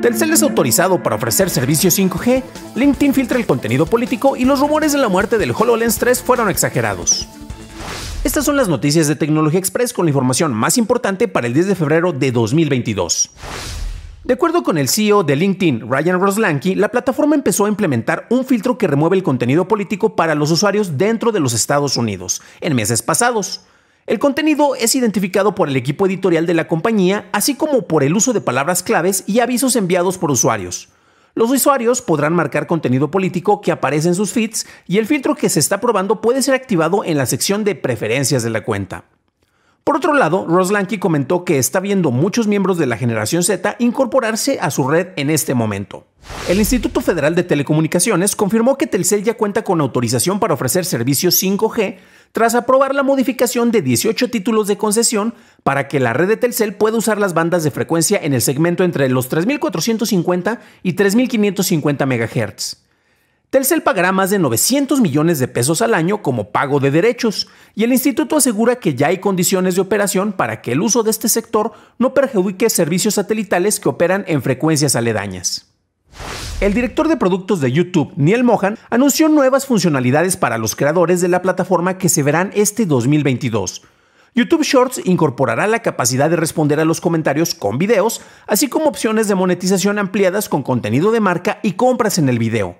Telcel es autorizado para ofrecer servicios 5G, LinkedIn filtra el contenido político y los rumores de la muerte del HoloLens 3 fueron exagerados. Estas son las noticias de Tecnología Express con la información más importante para el 10 de febrero de 2022. De acuerdo con el CEO de LinkedIn, Ryan Roslanky, la plataforma empezó a implementar un filtro que remueve el contenido político para los usuarios dentro de los Estados Unidos en meses pasados. El contenido es identificado por el equipo editorial de la compañía, así como por el uso de palabras claves y avisos enviados por usuarios. Los usuarios podrán marcar contenido político que aparece en sus feeds y el filtro que se está probando puede ser activado en la sección de preferencias de la cuenta. Por otro lado, Ross comentó que está viendo muchos miembros de la generación Z incorporarse a su red en este momento. El Instituto Federal de Telecomunicaciones confirmó que Telcel ya cuenta con autorización para ofrecer servicios 5G tras aprobar la modificación de 18 títulos de concesión para que la red de Telcel pueda usar las bandas de frecuencia en el segmento entre los 3450 y 3550 MHz. Telcel pagará más de 900 millones de pesos al año como pago de derechos, y el instituto asegura que ya hay condiciones de operación para que el uso de este sector no perjudique servicios satelitales que operan en frecuencias aledañas. El director de productos de YouTube, Neil Mohan, anunció nuevas funcionalidades para los creadores de la plataforma que se verán este 2022. YouTube Shorts incorporará la capacidad de responder a los comentarios con videos, así como opciones de monetización ampliadas con contenido de marca y compras en el video.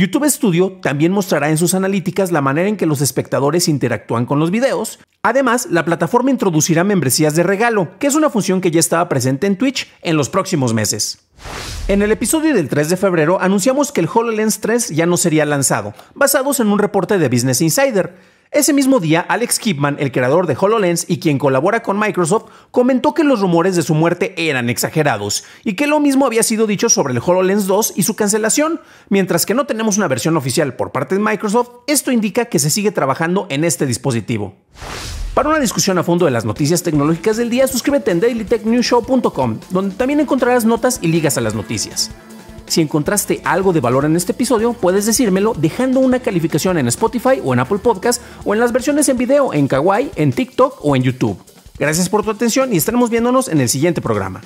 YouTube Studio también mostrará en sus analíticas la manera en que los espectadores interactúan con los videos. Además, la plataforma introducirá membresías de regalo, que es una función que ya estaba presente en Twitch en los próximos meses. En el episodio del 3 de febrero anunciamos que el HoloLens 3 ya no sería lanzado, basados en un reporte de Business Insider. Ese mismo día, Alex Kipman, el creador de HoloLens y quien colabora con Microsoft, comentó que los rumores de su muerte eran exagerados y que lo mismo había sido dicho sobre el HoloLens 2 y su cancelación. Mientras que no tenemos una versión oficial por parte de Microsoft, esto indica que se sigue trabajando en este dispositivo. Para una discusión a fondo de las noticias tecnológicas del día, suscríbete en dailytechnewshow.com, donde también encontrarás notas y ligas a las noticias. Si encontraste algo de valor en este episodio, puedes decírmelo dejando una calificación en Spotify o en Apple Podcasts o en las versiones en video en Kawaii, en TikTok o en YouTube. Gracias por tu atención y estaremos viéndonos en el siguiente programa.